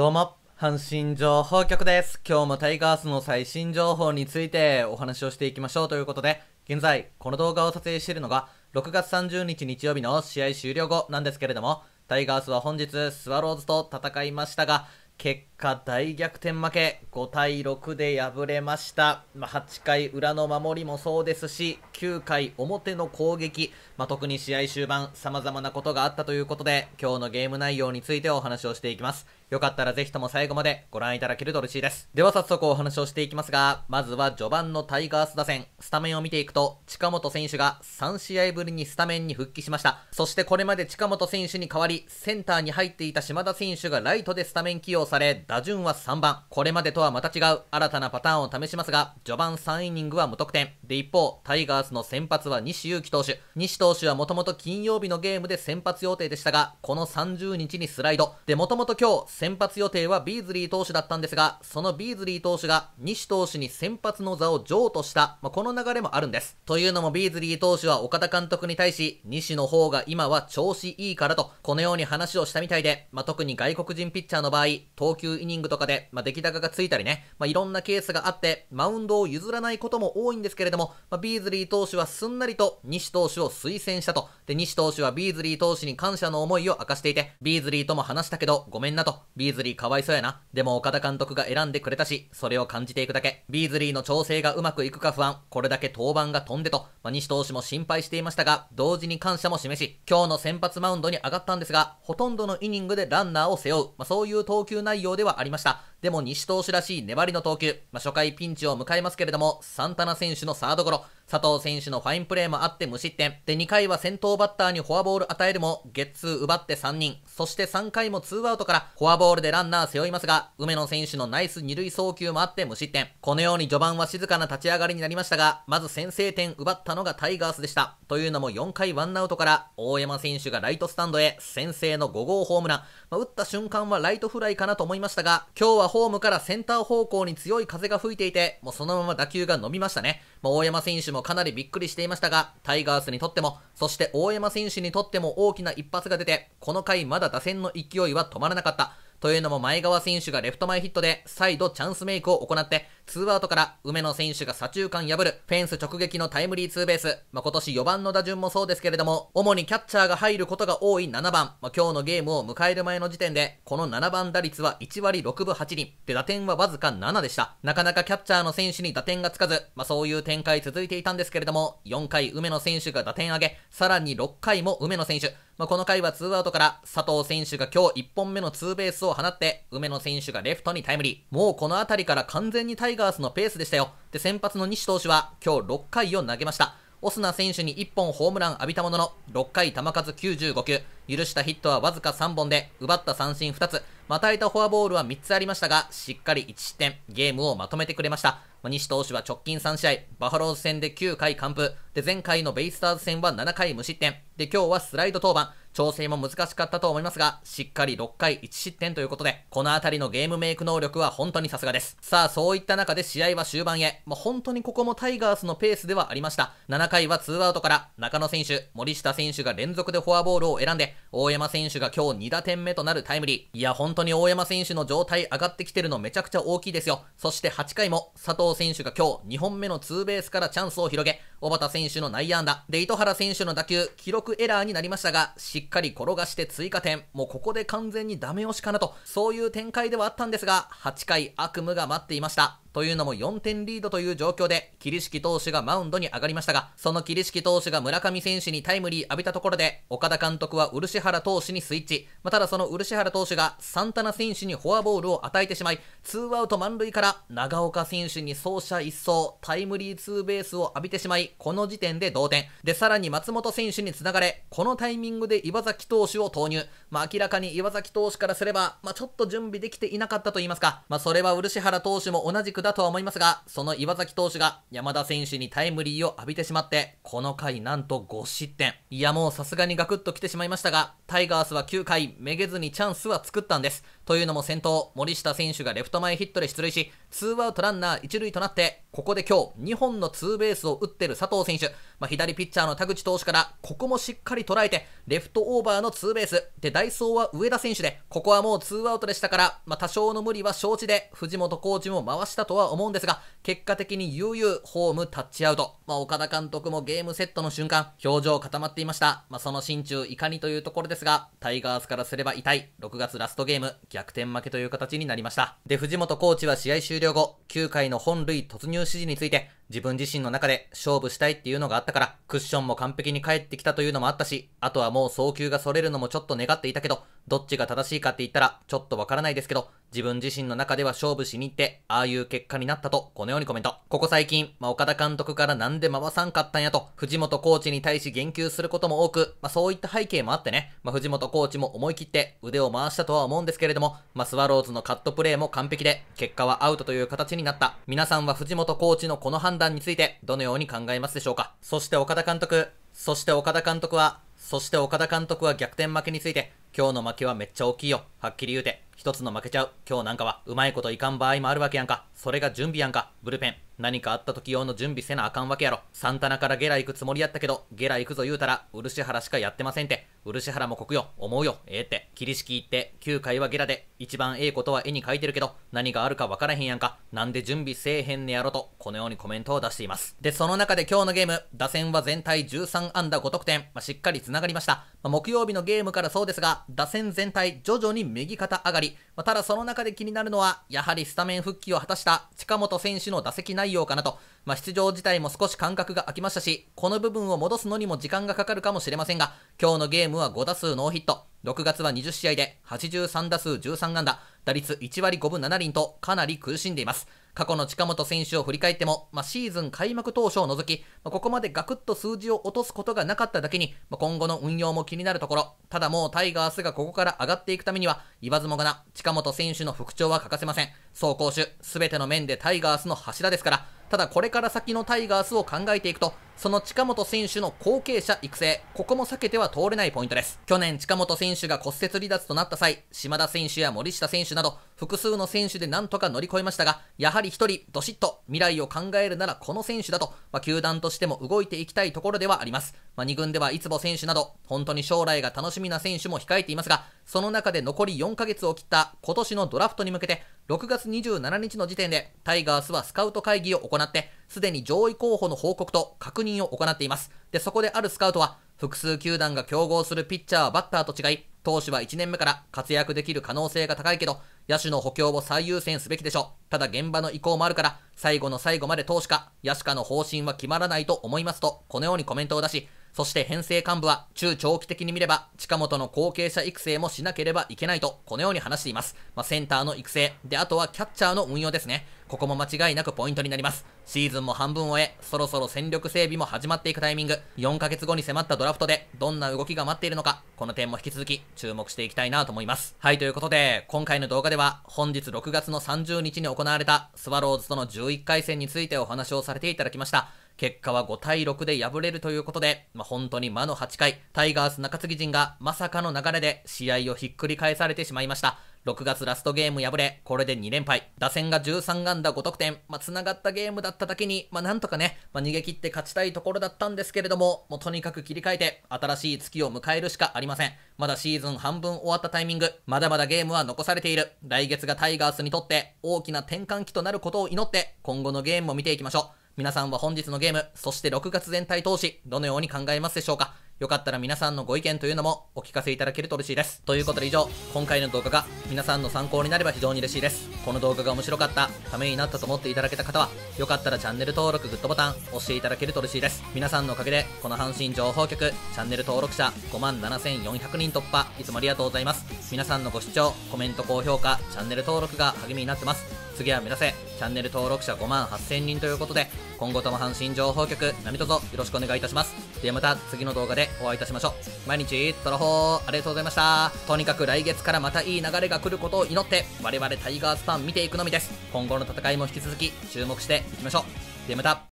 どうも、阪神情報局です。今日もタイガースの最新情報についてお話をしていきましょうということで、現在、この動画を撮影しているのが、6月30日日曜日の試合終了後なんですけれども、タイガースは本日、スワローズと戦いましたが、結果大逆転負け、5対6で敗れました。まあ、8回裏の守りもそうですし、9回表の攻撃、まあ、特に試合終盤、様々なことがあったということで、今日のゲーム内容についてお話をしていきます。よかったらぜひとも最後までご覧いただけると嬉しいです。では早速お話をしていきますが、まずは序盤のタイガース打線、スタメンを見ていくと、近本選手が3試合ぶりにスタメンに復帰しました。そしてこれまで近本選手に代わり、センターに入っていた島田選手がライトでスタメン起用され、打順は3番。これまでとはまた違う新たなパターンを試しますが、序盤3イニングは無得点。で、一方、タイガースの先発は西勇輝投手。西投手はもともと金曜日のゲームで先発予定でしたが、この30日にスライド。で、もともと今日、先発予定はビーズリー投手だったんですが、そのビーズリー投手が西投手に先発の座を譲渡した、まあ、この流れもあるんです。というのもビーズリー投手は岡田監督に対し、西の方が今は調子いいからと、このように話をしたみたいで、まあ、特に外国人ピッチャーの場合、投球イニングとかで、まあ、出来高がついたりね、まあ、いろんなケースがあって、マウンドを譲らないことも多いんですけれども、まあ、ビーズリー投手はすんなりと西投手を推薦したと、で、西投手はビーズリー投手に感謝の思いを明かしていて、ビーズリーとも話したけど、ごめんなと、ビーズリーかわいそうやな。でも岡田監督が選んでくれたし、それを感じていくだけ。ビーズリーの調整がうまくいくか不安。これだけ登板が飛んでと、まあ、西投手も心配していましたが、同時に感謝も示し、今日の先発マウンドに上がったんですが、ほとんどのイニングでランナーを背負う、まあ、そういう投球内容ではありました。でも西投手らしい粘りの投球、まあ、初回ピンチを迎えますけれども、サンタナ選手のサードゴロ、佐藤選手のファインプレーもあって無失点。で、2回は先頭バッターにフォアボール与えるも、ゲッツー奪って3人。そして3回も2アウトからフォアボールでランナー背負いますが、梅野選手のナイス2塁送球もあって無失点。このように序盤は静かな立ち上がりになりましたが、まず先制点奪ったのがタイガースでした。というのも4回ワンアウトから大山選手がライトスタンドへ先制の5号ホームラン。まあ、打った瞬間はライトフライかなと思いましたが、今日はホームからセンター方向に強い風が吹いていて、もうそのまま打球が伸びましたね。まあ、大山選手もかなりびっくりしていましたが、タイガースにとっても、そして大山選手にとっても大きな一発が出て、この回まだ打線の勢いは止まらなかった。というのも前川選手がレフト前ヒットで再度チャンスメイクを行って、ツーアウトから梅野選手が左中間破るフェンス直撃のタイムリーツーベース、まあ、今年4番の打順もそうですけれども主にキャッチャーが入ることが多い7番、まあ、今日のゲームを迎える前の時点でこの7番打率は1割6分8厘で打点はわずか7でしたなかなかキャッチャーの選手に打点がつかず、まあ、そういう展開続いていたんですけれども4回梅野選手が打点上げさらに6回も梅野選手まあ、この回はツーアウトから佐藤選手が今日1本目のツーベースを放って梅野選手がレフトにタイムリーもうこの辺りから完全にタガースのペースでしたよ。で、先発の西投手は今日6回を投げました。オスナ選手に1本ホームラン浴びたものの、6回球数95球、許したヒットはわずか3本で、奪った三振2つ、またいたフォアボールは3つありましたが、しっかり1失点、ゲームをまとめてくれました。西投手は直近3試合、バファローズ戦で9回完封、で、前回のベイスターズ戦は7回無失点、で、今日はスライド登板、調整も難しかったと思いますが、しっかり6回1失点ということで、このあたりのゲームメイク能力は本当にさすがです。さあ、そういった中で試合は終盤へ、まあ、本当にここもタイガースのペースではありました。7回は2アウトから、中野選手、森下選手が連続でフォアボールを選んで、大山選手が今日2打点目となるタイムリー。いや、本当に大山選手の状態上がってきてるのめちゃくちゃ大きいですよ。そして8回も佐藤選手が今日2本目のツーベースからチャンスを広げ、小畑選手の内野安打、で、糸原選手の打球、記録エラーになりましたが、しっかり転がして追加点。もうここで完全にダメ押しかなと、そういう展開ではあったんですが、8回悪夢が待っていました。というのも4点リードという状況で、桐敷投手がマウンドに上がりましたが、その桐敷投手が村上選手にタイムリー浴びたところで、岡田監督は漆原投手にスイッチ。まあ、ただその漆原投手がサンタナ選手にフォアボールを与えてしまい、ツーアウト満塁から長岡選手に走者一掃、タイムリーツーベースを浴びてしまい、この時点で同点。で、さらに松本選手につながれ、このタイミングで岩崎投手を投入。まあ、明らかに岩崎投手からすれば、まあ、ちょっと準備できていなかったと言いますか、まあ、それは漆原投手も同じくクだとは思いますが、その岩崎投手が山田選手にタイムリーを浴びてしまって、この回なんと5失点。いやもうさすがにガクッと来てしまいましたが、タイガースは9回、めげずにチャンスは作ったんです。というのも先頭、森下選手がレフト前ヒットで出塁し、ツーアウトランナー1塁となって、ここで今日2本のツーベースを打ってる佐藤選手、まあ、左ピッチャーの田口投手から、ここもしっかり捉えて、レフトオーバーのツーベース、で、ダイソーは上田選手で、ここはもうツーアウトでしたから、まあ、多少の無理は承知で、藤本コーチも回したとは思うんですが、結果的に悠々、ホームタッチアウト。まあ、岡田監督もゲームセットの瞬間、表情固まっていました。まその心中いかにというところですが、タイガースからすれば痛い、6月ラストゲーム、逆逆転負けという形になりました。で、藤本コーチは試合終了後、9回の本塁突入指示について、自分自身の中で勝負したいっていうのがあったから、クッションも完璧に返ってきたというのもあったし、あとはもう送球が逸れるのもちょっと願っていたけど、どっちが正しいかって言ったら、ちょっとわからないですけど、自分自身の中では勝負しに行って、ああいう結果になったと、このようにコメント。ここ最近、まあ、岡田監督からなんで回さんかったんやと、藤本コーチに対し言及することも多く、まあ、そういった背景もあってね、まあ、藤本コーチも思い切って腕を回したとは思うんですけれども、まあ、スワローズのカットプレーも完璧で、結果はアウトという形になった。皆さんは藤本コーチのこの判断について、どのように考えますでしょうかそして岡田監督、そして岡田監督は、そして岡田監督は逆転負けについて、今日の負けはめっちゃ大きいよ。はっきり言うて、一つの負けちゃう。今日なんかは、うまいこといかん場合もあるわけやんか。それが準備やんか。ブルペン、何かあった時用の準備せなあかんわけやろ。サンタナからゲラ行くつもりやったけど、ゲラ行くぞ言うたら、漆原しかやってませんて。漆原もこくよ、思うよ、ええって。霧式行って、9回はゲラで、一番ええことは絵に描いてるけど、何があるか分からへんやんか。なんで準備せえへんねやろと、このようにコメントを出しています。で、その中で今日のゲーム、打線は全体13安打5得点、まあ、しっかり繋がりました。まあ、木曜日のゲームからそうですが、打線全体徐々に右肩上がり。まあ、ただその中で気になるのは、やはりスタメン復帰を果たした近本選手の打席内容ようかなとまあ、出場自体も少し間隔が空きましたし、この部分を戻すのにも時間がかかるかもしれませんが、今日のゲームは5打数ノーヒット、6月は20試合で83打数13安打、打率1割5分7厘とかなり苦しんでいます。過去の近本選手を振り返っても、まあ、シーズン開幕当初を除き、まあ、ここまでガクッと数字を落とすことがなかっただけに、まあ、今後の運用も気になるところ、ただもうタイガースがここから上がっていくためには、言わずもがな、近本選手の復調は欠かせません。総攻守、すべての面でタイガースの柱ですから、ただこれから先のタイガースを考えていくと、その近本選手の後継者育成、ここも避けては通れないポイントです。去年近本選手が骨折離脱となった際、島田選手や森下選手など、複数の選手で何とか乗り越えましたが、やはり一人、どしっと未来を考えるならこの選手だと、まあ、球団としても動いていきたいところではあります。まあ、2軍では、いつぼ選手など、本当に将来が楽しみな選手も控えていますが、その中で残り4ヶ月を切った今年のドラフトに向けて、6月27日の時点でタイガースはスカウト会議を行って、すでに上位候補の報告と確認を行っています。で、そこであるスカウトは、複数球団が競合するピッチャー、バッターと違い、投手は1年目から活躍できる可能性が高いけど、野手の補強を最優先すべきでしょう。ただ現場の意向もあるから、最後の最後まで投手か、野手かの方針は決まらないと思いますと、このようにコメントを出し、そして編成幹部は中長期的に見れば近本の後継者育成もしなければいけないとこのように話しています。まあ、センターの育成、であとはキャッチャーの運用ですね。ここも間違いなくポイントになります。シーズンも半分終え、そろそろ戦力整備も始まっていくタイミング、4ヶ月後に迫ったドラフトでどんな動きが待っているのか、この点も引き続き注目していきたいなと思います。はい、ということで、今回の動画では本日6月の30日に行われたスワローズとの11回戦についてお話をされていただきました。結果は5対6で敗れるということで、まあ、本当に魔の8回、タイガース中継ぎ陣がまさかの流れで試合をひっくり返されてしまいました。6月ラストゲーム敗れ、これで2連敗。打線が13安打5得点。まあ、繋がったゲームだっただけに、まあ、なんとかね、まあ、逃げ切って勝ちたいところだったんですけれども、もうとにかく切り替えて、新しい月を迎えるしかありません。まだシーズン半分終わったタイミング、まだまだゲームは残されている。来月がタイガースにとって大きな転換期となることを祈って、今後のゲームも見ていきましょう。皆さんは本日のゲーム、そして6月全体投資、どのように考えますでしょうかよかったら皆さんのご意見というのもお聞かせいただけると嬉しいです。ということで以上、今回の動画が皆さんの参考になれば非常に嬉しいです。この動画が面白かった、ためになったと思っていただけた方は、よかったらチャンネル登録、グッドボタン、押していただけると嬉しいです。皆さんのおかげで、この阪神情報局、チャンネル登録者57,400人突破、いつもありがとうございます。皆さんのご視聴、コメント、高評価、チャンネル登録が励みになってます。次は目指せ、チャンネル登録者5万8000人ということで、今後とも阪神情報局、何卒よろしくお願いいたします。ではまた次の動画でお会いいたしましょう。毎日、トロホー、ありがとうございました。とにかく来月からまたいい流れが来ることを祈って、我々タイガースファン見ていくのみです。今後の戦いも引き続き注目していきましょう。ではまた。